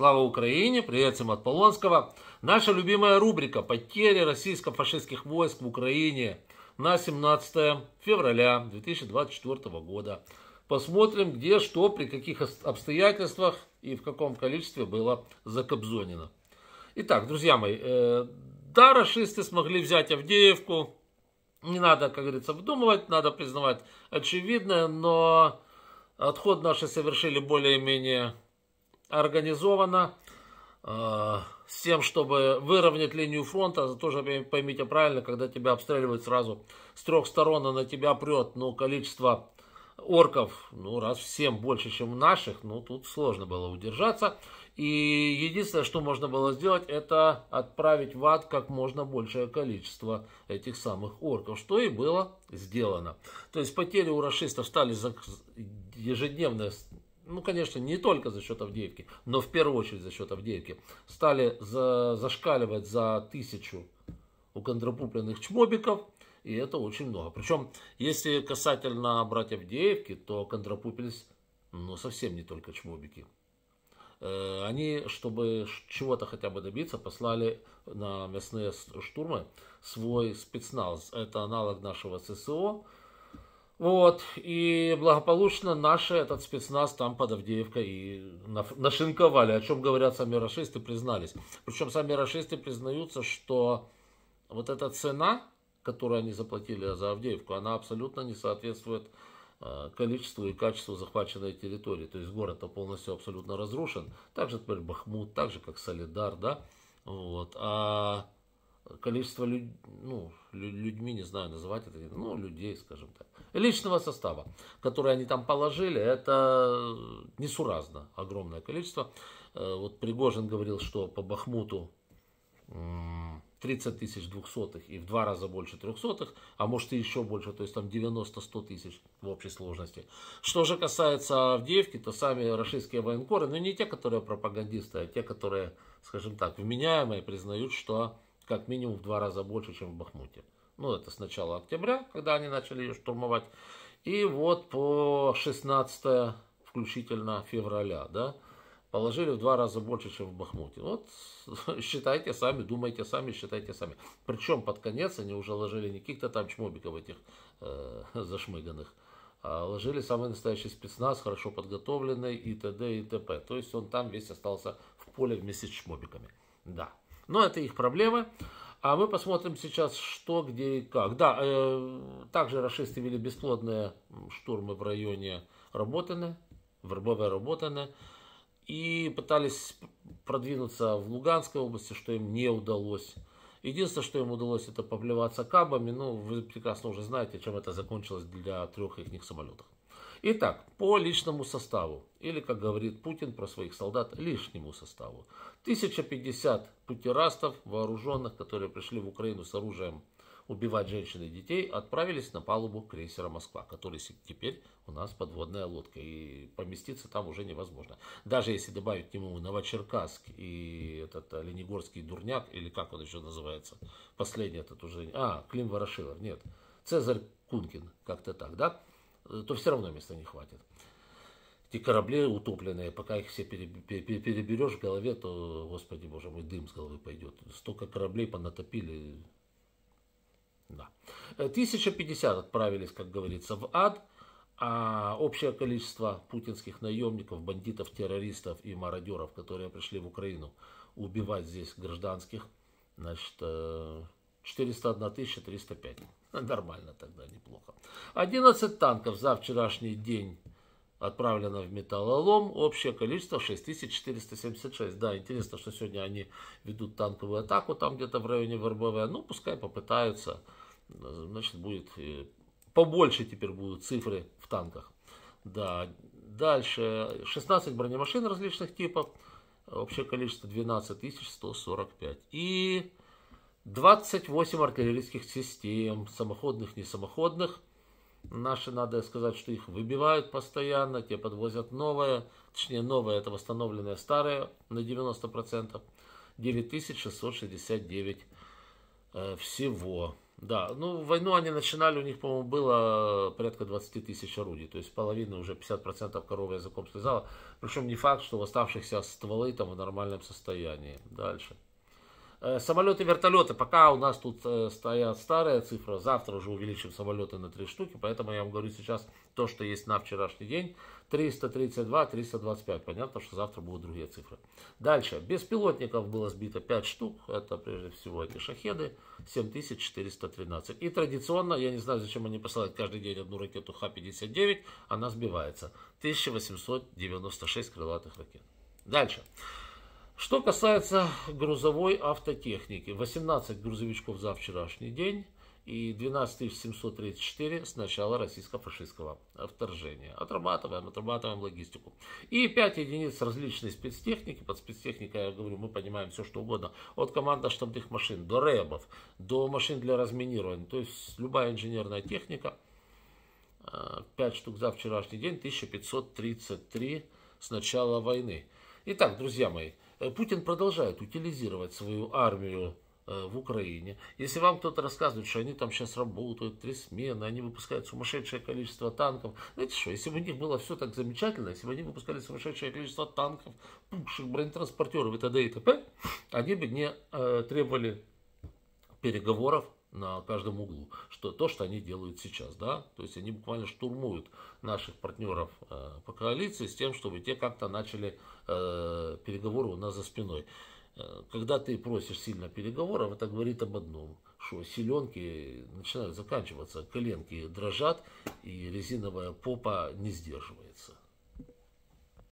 Слава Украине! Привет всем от Полонского! Наша любимая рубрика «Потери российско-фашистских войск в Украине» на 17 февраля 2024 года. Посмотрим, где, что, при каких обстоятельствах и в каком количестве было закобзонено. Итак, друзья мои, э, да, расисты смогли взять Авдеевку. Не надо, как говорится, вдумывать, надо признавать очевидное, но отход наши совершили более-менее организовано э, с тем, чтобы выровнять линию фронта. Тоже поймите правильно, когда тебя обстреливают сразу с трех сторон, и на тебя прет, но ну, количество орков, ну, раз в 7 больше, чем наших, ну, тут сложно было удержаться. И единственное, что можно было сделать, это отправить в ад как можно большее количество этих самых орков, что и было сделано. То есть потери у расистов стали ежедневно ну, конечно, не только за счет Авдеевки, но в первую очередь за счет Авдеевки, стали за, зашкаливать за тысячу у контрапупленных чмобиков, и это очень много. Причем, если касательно братьев Авдеевки, то контрапупельс, ну, совсем не только чмобики. Э, они, чтобы чего-то хотя бы добиться, послали на мясные штурмы свой спецназ. Это аналог нашего ССО, вот, и благополучно наши, этот спецназ там под Авдеевкой и нашинковали, о чем говорят сами расисты, признались. Причем сами расисты признаются, что вот эта цена, которую они заплатили за Авдеевку, она абсолютно не соответствует э, количеству и качеству захваченной территории. То есть город-то полностью абсолютно разрушен. Так же, например, Бахмут, так же, как Солидар, да? Вот. А количество люд, ну, людьми, не знаю, называть это, ну, людей, скажем так, личного состава, который они там положили, это несуразно огромное количество. Э, вот Пригожин говорил, что по Бахмуту 30 тысяч двухсотых и в два раза больше трехсотых, а может и еще больше, то есть там 90-100 тысяч в общей сложности. Что же касается Авдеевки, то сами российские военкоры, ну не те, которые пропагандисты, а те, которые, скажем так, вменяемые, признают, что как минимум в два раза больше, чем в Бахмуте. Ну, это с начала октября, когда они начали ее штурмовать. И вот по 16 включительно февраля, да, положили в два раза больше, чем в Бахмуте. Вот считайте сами, думайте сами, считайте сами. Причем под конец они уже ложили не каких-то там чмобиков этих э, зашмыганных, а ложили самый настоящий спецназ, хорошо подготовленный и т.д. и т.п. То есть он там весь остался в поле вместе с чмобиками. Да. Но это их проблемы. А мы посмотрим сейчас, что, где и как. Да, э, также расисты вели бесплодные штурмы в районе Работаны, Вербовой Работаны, и пытались продвинуться в Луганской области, что им не удалось. Единственное, что им удалось, это поплеваться кабами. Ну, вы прекрасно уже знаете, чем это закончилось для трех их самолетов. Итак, по личному составу, или, как говорит Путин про своих солдат, лишнему составу. 1050 путерастов вооруженных, которые пришли в Украину с оружием убивать женщин и детей, отправились на палубу крейсера «Москва», который теперь у нас подводная лодка, и поместиться там уже невозможно. Даже если добавить к нему Новочеркасск и этот э, Ленигорский дурняк, или как он еще называется, последний этот уже... А, Клим Ворошилов, нет, Цезарь Кункин, как-то так, да? Э, то все равно места не хватит. Эти корабли утопленные, пока их все переберешь в голове, то, господи боже мой, дым с головы пойдет. Столько кораблей понатопили. Да. 1050 э, отправились, как говорится, в ад, а общее количество путинских наемников, бандитов, террористов и мародеров, которые пришли в Украину убивать здесь гражданских, значит, 401 э, 305. А, нормально тогда, неплохо. 11 танков за вчерашний день отправлено в металлолом. Общее количество 6476. Да, интересно, что сегодня они ведут танковую атаку там где-то в районе ВРБВ. Ну, пускай попытаются. Значит, будет э, побольше теперь будут цифры в танках. Да, дальше 16 бронемашин различных типов. Общее количество 12145. И 28 артиллерийских систем, самоходных, не самоходных. Наши, надо сказать, что их выбивают постоянно, те подвозят новое, точнее новое, это восстановленное старое на 90%, 9669 э, всего. Да, ну войну они начинали, у них, по-моему, было порядка 20 тысяч орудий, то есть половина, уже 50% коровы языком слезала, причем не факт, что в оставшихся стволы там в нормальном состоянии. Дальше. Э, самолеты, вертолеты, пока у нас тут э, стоят старая цифра, завтра уже увеличим самолеты на три штуки, поэтому я вам говорю сейчас то, что есть на вчерашний день, 332, 325, понятно, что завтра будут другие цифры. Дальше, беспилотников было сбито 5 штук, это прежде всего эти шахеды, 7413. И традиционно, я не знаю, зачем они посылают каждый день одну ракету Х-59, она сбивается, 1896 крылатых ракет. Дальше. Что касается грузовой автотехники, 18 грузовичков за вчерашний день и 12734 с начала российско-фашистского вторжения. Отрабатываем, отрабатываем логистику. И 5 единиц различной спецтехники. Под спецтехникой, я говорю, мы понимаем все, что угодно. От команда штабных машин до рэбов, до машин для разминирования. То есть любая инженерная техника. 5 э, штук за вчерашний день, 1533 с начала войны. Итак, друзья мои, Э, Путин продолжает утилизировать свою армию э, в Украине. Если вам кто-то рассказывает, что они там сейчас работают, три смены, они выпускают сумасшедшее количество танков. Знаете что, если бы у них было все так замечательно, если бы они выпускали сумасшедшее количество танков, пушек, бронетранспортеров и т.д. и т.п., они бы не э, требовали переговоров на каждом углу, что то, что они делают сейчас, да, то есть они буквально штурмуют наших партнеров э, по коалиции с тем, чтобы те как-то начали э, переговоры у нас за спиной. Э, когда ты просишь сильно переговоров, это говорит об одном, что силенки начинают заканчиваться, коленки дрожат и резиновая попа не сдерживается.